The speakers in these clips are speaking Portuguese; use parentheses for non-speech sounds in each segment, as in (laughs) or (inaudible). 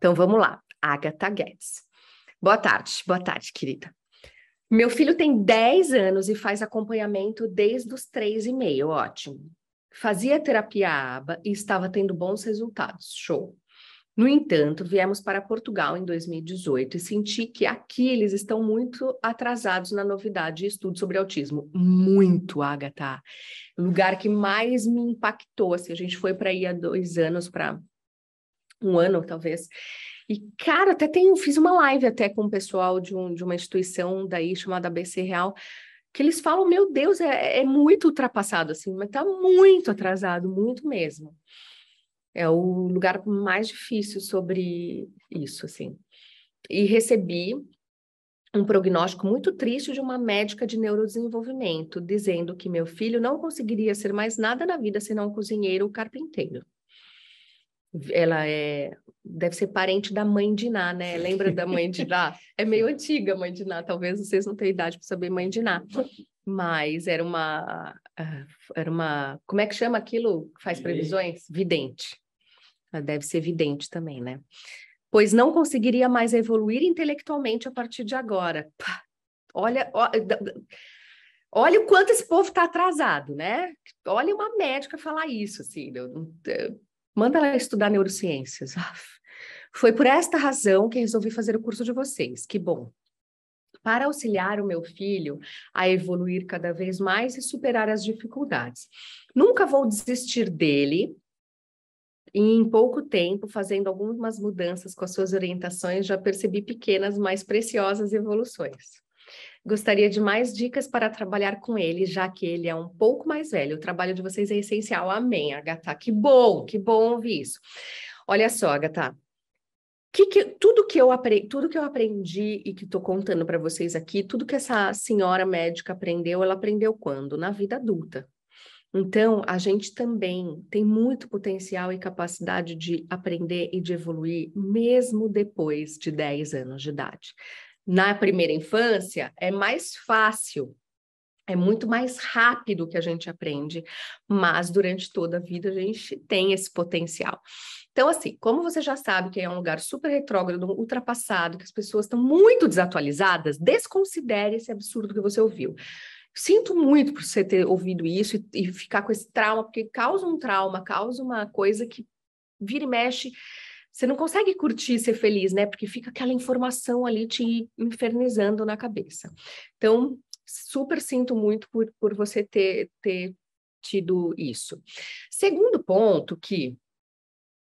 Então vamos lá, Agatha Guedes. Boa tarde, boa tarde, querida. Meu filho tem 10 anos e faz acompanhamento desde os 3 e meio, ótimo. Fazia terapia aba e estava tendo bons resultados, show. No entanto, viemos para Portugal em 2018 e senti que aqui eles estão muito atrasados na novidade de estudo sobre autismo. Muito, Agatha. O lugar que mais me impactou, assim, a gente foi para ir há dois anos para um ano talvez. E, cara, até tenho, fiz uma live até com o pessoal de, um, de uma instituição daí chamada ABC Real, que eles falam, meu Deus, é, é muito ultrapassado, assim, mas tá muito atrasado, muito mesmo. É o lugar mais difícil sobre isso, assim. E recebi um prognóstico muito triste de uma médica de neurodesenvolvimento, dizendo que meu filho não conseguiria ser mais nada na vida senão um cozinheiro ou carpinteiro ela é deve ser parente da mãe de Ná, né? Lembra da mãe de Ná? É meio antiga a mãe de Ná, talvez vocês não tenham idade para saber mãe de Ná. Mas era uma ah, era uma, como é que chama aquilo que faz previsões? Vidente. Ela ah, deve ser vidente também, né? Pois não conseguiria mais evoluir intelectualmente a partir de agora. olha, olha o quanto esse povo está atrasado, né? Olha uma médica falar isso, assim. Né? Eu, eu, Manda ela estudar neurociências. Ah, foi por esta razão que resolvi fazer o curso de vocês. Que bom. Para auxiliar o meu filho a evoluir cada vez mais e superar as dificuldades. Nunca vou desistir dele, e em pouco tempo, fazendo algumas mudanças com as suas orientações, já percebi pequenas, mas preciosas evoluções. Gostaria de mais dicas para trabalhar com ele, já que ele é um pouco mais velho. O trabalho de vocês é essencial. Amém, Agatha. Que bom, que bom ouvir isso. Olha só, Agatha. Que que, tudo, que eu aprendi, tudo que eu aprendi e que estou contando para vocês aqui, tudo que essa senhora médica aprendeu, ela aprendeu quando? Na vida adulta. Então, a gente também tem muito potencial e capacidade de aprender e de evoluir, mesmo depois de 10 anos de idade na primeira infância, é mais fácil, é muito mais rápido que a gente aprende, mas durante toda a vida a gente tem esse potencial. Então, assim, como você já sabe que é um lugar super retrógrado, ultrapassado, que as pessoas estão muito desatualizadas, desconsidere esse absurdo que você ouviu. Sinto muito por você ter ouvido isso e, e ficar com esse trauma, porque causa um trauma, causa uma coisa que vira e mexe você não consegue curtir e ser feliz, né? Porque fica aquela informação ali te infernizando na cabeça. Então, super sinto muito por, por você ter, ter tido isso. Segundo ponto que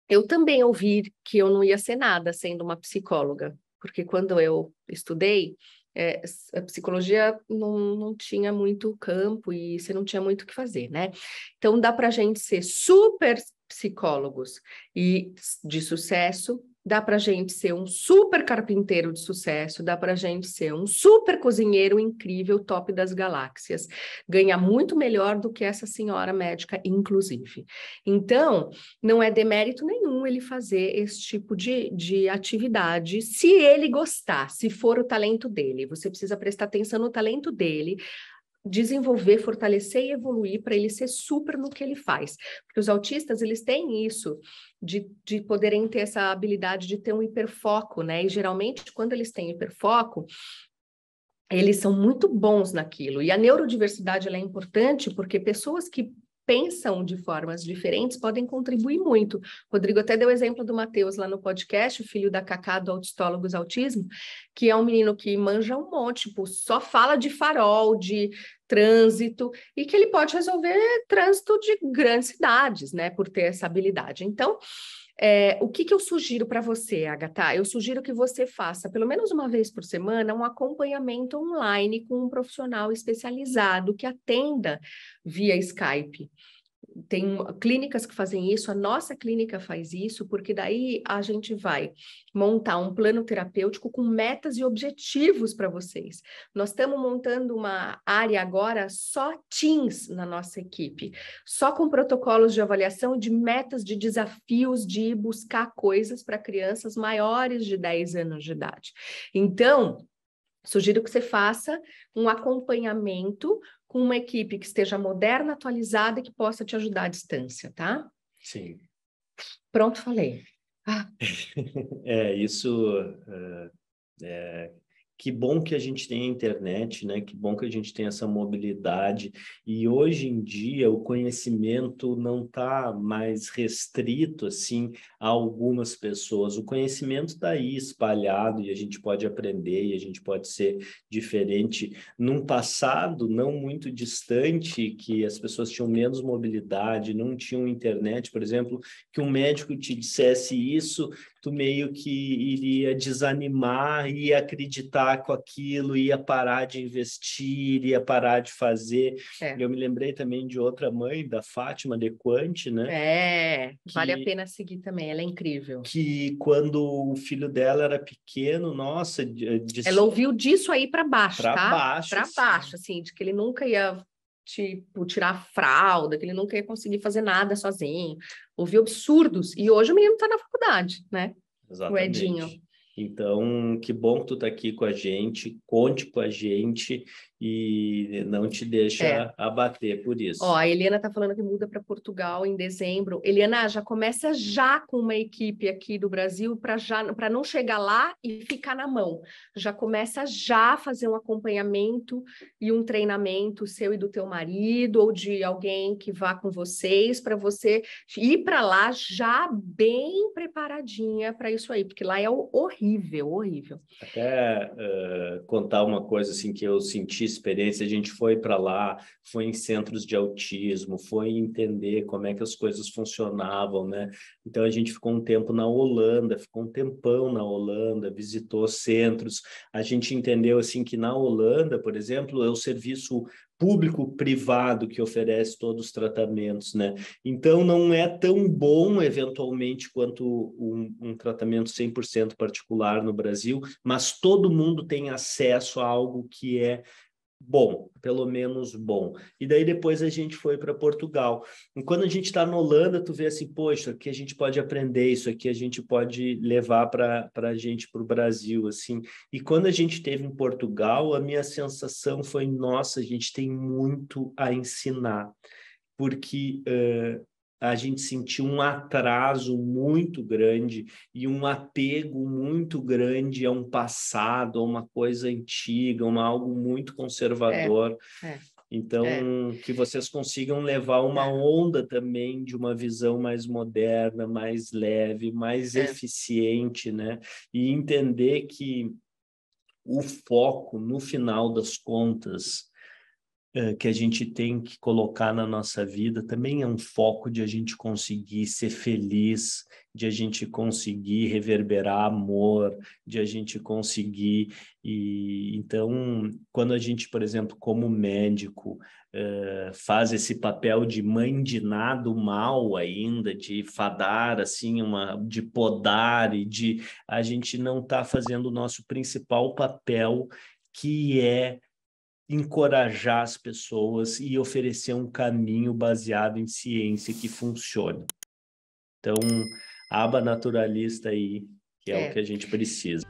eu também ouvi que eu não ia ser nada sendo uma psicóloga, porque quando eu estudei, é, a psicologia não, não tinha muito campo e você não tinha muito o que fazer, né? Então dá para gente ser super psicólogos e de sucesso, dá para gente ser um super carpinteiro de sucesso, dá para gente ser um super cozinheiro incrível, top das galáxias, ganhar muito melhor do que essa senhora médica, inclusive. Então, não é demérito nenhum ele fazer esse tipo de, de atividade, se ele gostar, se for o talento dele. Você precisa prestar atenção no talento dele, desenvolver, fortalecer e evoluir para ele ser super no que ele faz. Porque os autistas, eles têm isso, de, de poderem ter essa habilidade de ter um hiperfoco, né? E geralmente, quando eles têm hiperfoco, eles são muito bons naquilo. E a neurodiversidade é importante porque pessoas que pensam de formas diferentes podem contribuir muito. Rodrigo até deu o exemplo do Matheus lá no podcast, o filho da Cacá do Autistólogos Autismo, que é um menino que manja um monte, tipo, só fala de farol, de trânsito e que ele pode resolver trânsito de grandes cidades, né, por ter essa habilidade. Então, é, o que, que eu sugiro para você, Agatha? Eu sugiro que você faça, pelo menos uma vez por semana, um acompanhamento online com um profissional especializado que atenda via Skype tem clínicas que fazem isso, a nossa clínica faz isso, porque daí a gente vai montar um plano terapêutico com metas e objetivos para vocês. Nós estamos montando uma área agora só teens na nossa equipe, só com protocolos de avaliação de metas, de desafios de buscar coisas para crianças maiores de 10 anos de idade. Então, Sugiro que você faça um acompanhamento com uma equipe que esteja moderna, atualizada e que possa te ajudar à distância, tá? Sim. Pronto, falei. Ah. (laughs) é, isso eh, é, que bom que a gente tem a internet, né? Que bom que a gente tem essa mobilidade. E hoje em dia o conhecimento não está mais restrito assim a algumas pessoas. O conhecimento está aí espalhado e a gente pode aprender e a gente pode ser diferente. Num passado não muito distante, que as pessoas tinham menos mobilidade, não tinham internet, por exemplo, que um médico te dissesse isso, tu meio que iria desanimar e acreditar acabar com aquilo, ia parar de investir, ia parar de fazer. É. Eu me lembrei também de outra mãe, da Fátima Dequante, né? É, que, vale a pena seguir também, ela é incrível. Que quando o filho dela era pequeno, nossa. Eh, ela ouviu disso aí para baixo, pra tá? Baixo, pra assim. baixo, assim, de que ele nunca ia tipo, tirar a fralda, que ele nunca ia conseguir fazer nada sozinho. Ouvi absurdos. E hoje o menino está na faculdade, né? Exatamente. O Edinho. Então, que bom que tu está aqui com a gente, conte com a gente e não te deixa é. abater por isso. Ó, a Helena está falando que muda para Portugal em dezembro. Helena, já começa já com uma equipe aqui do Brasil para já para não chegar lá e ficar na mão. Já começa já a fazer um acompanhamento e um treinamento seu e do teu marido ou de alguém que vá com vocês para você ir para lá já bem preparadinha para isso aí, porque lá é horrível horrível, horrível. Até uh, contar uma coisa assim que eu senti experiência, a gente foi para lá, foi em centros de autismo, foi entender como é que as coisas funcionavam, né? Então a gente ficou um tempo na Holanda, ficou um tempão na Holanda, visitou centros. A gente entendeu assim que na Holanda, por exemplo, é o serviço público-privado que oferece todos os tratamentos, né? Então, não é tão bom, eventualmente, quanto um, um tratamento 100% particular no Brasil, mas todo mundo tem acesso a algo que é bom, pelo menos bom. E daí depois a gente foi para Portugal. E quando a gente está na Holanda, tu vê assim, poxa, aqui a gente pode aprender, isso aqui a gente pode levar para a gente para o Brasil, assim. E quando a gente teve em Portugal, a minha sensação foi, nossa, a gente tem muito a ensinar, porque uh, a gente sentiu um atraso muito grande e um apego muito grande a um passado, a uma coisa antiga, uma algo muito conservador. É, é, então, é. que vocês consigam levar uma é. onda também de uma visão mais moderna, mais leve, mais é. eficiente, né? E entender que o foco, no final das contas, eh, que a gente tem que colocar na nossa vida também é um foco de a gente conseguir ser feliz, de a gente conseguir reverberar amor, de a gente conseguir. E então, quando a gente, por exemplo, como médico, uh, faz esse papel de mãe de nada mal ainda, de fadar assim uma, de podar e de a gente não está fazendo o nosso principal papel que é encorajar as pessoas e oferecer um caminho baseado em ciência que funcione. Então, aba naturalista aí, que é, é. o que a gente precisa.